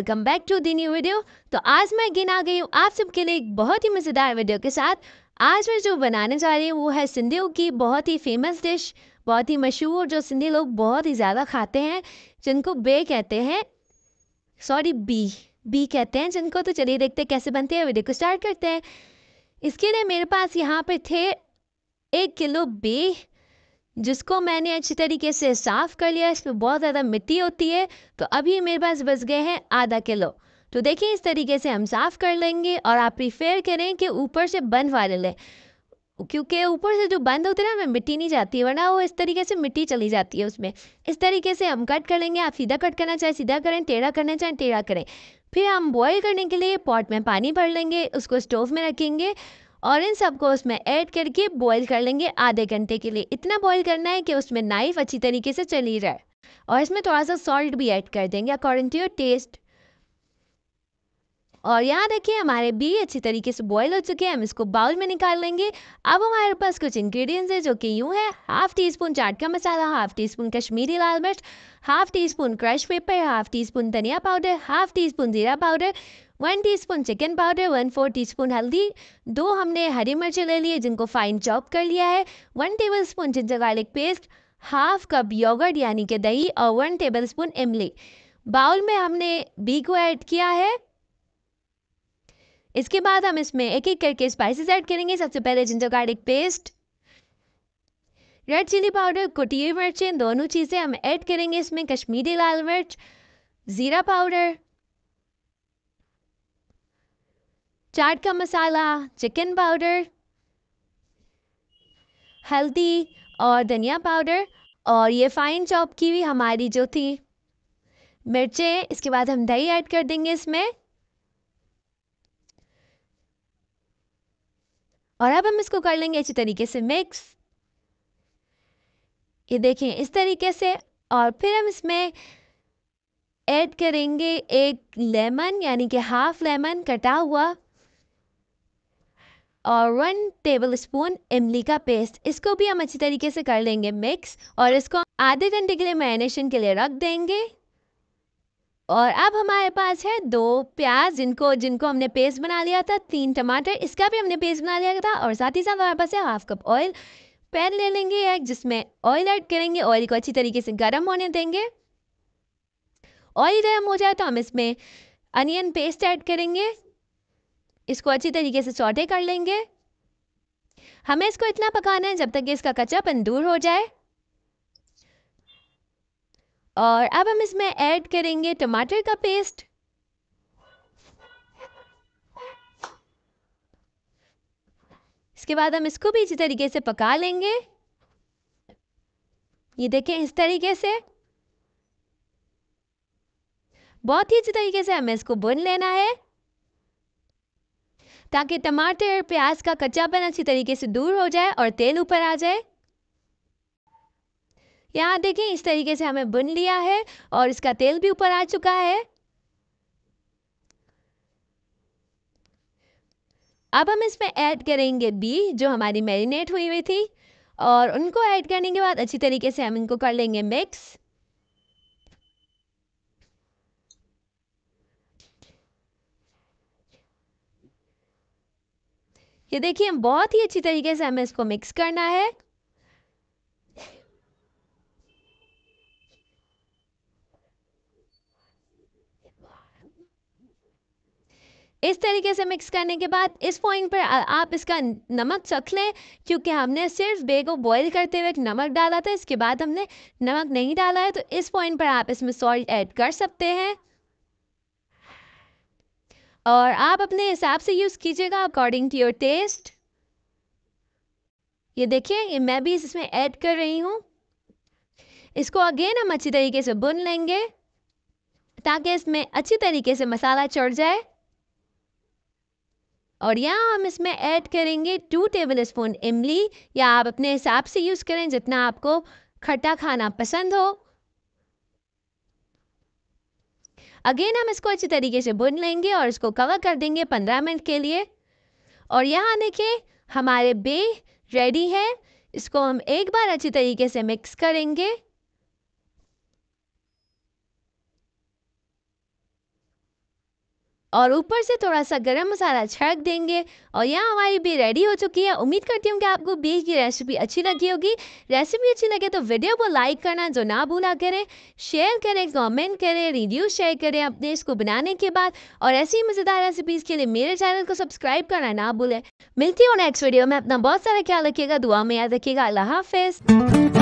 welcome back to the new video तो आज मैं गिन आ गई हूँ आप सबके लिए एक बहुत ही मज़ेदार वीडियो के साथ आज मैं जो बनाने जा रही हूँ वो है सिंधियों की बहुत ही फेमस डिश बहुत ही मशहूर जो सिंधी लोग बहुत ही ज़्यादा खाते हैं जिनको बे कहते हैं सॉरी बी बी कहते हैं जिनको तो चलिए देखते कैसे बनते हैं वीडियो को स्टार्ट करते हैं इसके लिए मेरे पास यहाँ पर थे एक किलो बी जिसको मैंने अच्छी तरीके से साफ़ कर लिया इसमें बहुत ज़्यादा मिट्टी होती है तो अभी मेरे पास बच गए हैं आधा किलो तो देखिए इस तरीके से हम साफ़ कर लेंगे और आप प्रीफेयर करें कि ऊपर से बंद वाले लें क्योंकि ऊपर से जो बंद होते हैं ना मिट्टी नहीं जाती वरना वो इस तरीके से मिट्टी चली जाती है उसमें इस तरीके से हम कट कर लेंगे आप सीधा कट करना चाहें सीधा करें टेढ़ा करना चाहें टेढ़ा करें फिर हम बॉईल करने के लिए पॉट में पानी भर लेंगे उसको स्टोव में रखेंगे और इन सबको उसमें ऐड करके बॉईल कर लेंगे आधे घंटे के लिए इतना बॉईल करना है कि उसमें नाइफ अच्छी तरीके से चली रहा है और इसमें थोड़ा सा सॉल्ट भी ऐड कर देंगे अकॉर्डिंग टू योर टेस्ट और यहाँ देखिए हमारे बी अच्छी तरीके से बॉईल हो चुके हैं हम इसको बाउल में निकाल लेंगे अब हमारे पास कुछ इंग्रेडिएंट्स है जो कि यूँ है हाफ टी स्पून चाट का masala half teaspoon Kashmiri लाल मिर्च half teaspoon crush pepper half teaspoon धनिया पाउडर हाफ टी स्पून जीरा powder one teaspoon chicken powder one four teaspoon हल्दी दो हमने हरी मिर्चें ले लिए जिनको फाइन चॉप कर लिया है one tablespoon ginger garlic paste half cup yogurt यानी कि दही और वन टेबल स्पून इमली बाउल में हमने बी को ऐड किया है इसके बाद हम इसमें एक एक करके स्पाइसेस ऐड करेंगे सबसे पहले ginger garlic paste red chilli powder कुटी मिर्चें दोनों चीज़ें हम ऐड करेंगे इसमें कश्मीरी लाल मिर्च ज़ीरा पाउडर चाट का मसाला चिकन पाउडर हल्दी और धनिया पाउडर और ये फाइन चॉप की हुई हमारी जो थी मिर्चें इसके बाद हम दही ऐड कर देंगे इसमें और अब हम इसको कर लेंगे अच्छी तरीके से मिक्स ये देखें इस तरीके से और फिर हम इसमें ऐड करेंगे एक लेमन यानी कि हाफ लेमन कटा हुआ और वन टेबल स्पून इमली का पेस्ट इसको भी हम अच्छी तरीके से कर लेंगे मिक्स और इसको आधे घंटे के लिए मैरिनेशन के लिए रख देंगे और अब हमारे पास है दो प्याज जिनको जिनको हमने पेस्ट बना लिया था तीन टमाटर इसका भी हमने पेस्ट बना लिया था और साथ ही साथ हमारे पास है हाफ कप ऑयल पैन ले लेंगे एक जिसमें ऑयल ऐड करेंगे ऑयल को अच्छी तरीके से गर्म होने देंगे ऑयल गर्म हो जाए तो हम इसमें अनियन पेस्ट ऐड करेंगे इसको अच्छी तरीके से सौटे कर लेंगे हमें इसको इतना पकाना है जब तक इसका कच्चापन दूर हो जाए और अब हम इसमें ऐड करेंगे टमाटर का पेस्ट इसके बाद हम इसको भी इसी तरीके से पका लेंगे ये देखें इस तरीके से बहुत ही अच्छी तरीके से हमें इसको बुन लेना है ताकि टमाटर और प्याज का कच्चापन अच्छी तरीके से दूर हो जाए और तेल ऊपर आ जाए यहाँ देखें इस तरीके से हमें बुन लिया है और इसका तेल भी ऊपर आ चुका है अब हम इसमें ऐड करेंगे बी जो हमारी मैरिनेट हुई हुई थी और उनको ऐड करने के बाद अच्छी तरीके से हम इनको कर लेंगे मिक्स ये देखिए हम बहुत ही अच्छी तरीके से हमें इसको मिक्स करना है इस तरीके से मिक्स करने के बाद इस पॉइंट पर आप इसका नमक चख लें क्योंकि हमने सिर्फ बे को बॉयल करते हुए नमक डाला था इसके बाद हमने नमक नहीं डाला है तो इस पॉइंट पर आप इसमें सॉल्ट ऐड कर सकते हैं और आप अपने हिसाब से यूज़ कीजिएगा अकॉर्डिंग टू योर टेस्ट ये देखिए ये मैं भी इसमें ऐड कर रही हूँ इसको अगेन हम अच्छी तरीके से बुन लेंगे ताकि इसमें अच्छी तरीके से मसाला चढ़ जाए और यहाँ हम इसमें ऐड करेंगे टू टेबल स्पून इमली या आप अपने हिसाब से यूज़ करें जितना आपको खट्टा खाना पसंद हो अगेन हम इसको अच्छी तरीके से बुन लेंगे और इसको कवर कर देंगे पंद्रह मिनट के लिए और यहाँ आने के हमारे बे रेडी है इसको हम एक बार अच्छी तरीके से मिक्स करेंगे और ऊपर से थोड़ा सा गरम मसाला छिड़क देंगे और यह हमारी भी रेडी हो चुकी है उम्मीद करती हूँ कि आपको बीज की रेसिपी अच्छी लगी होगी रेसिपी अच्छी लगे तो वीडियो को लाइक करना जो ना भूला करें शेयर करें कमेंट करें रिव्यू शेयर करें अपने इसको बनाने के बाद और ऐसी ही मज़ेदार रेसिपीज़ के लिए मेरे चैनल को सब्सक्राइब करना ना भूलें मिलती हूँ नेक्स्ट वीडियो में अपना बहुत सारा ख्याल रखिएगा दुआ में याद रखिएगा अल्लाह हाफिज़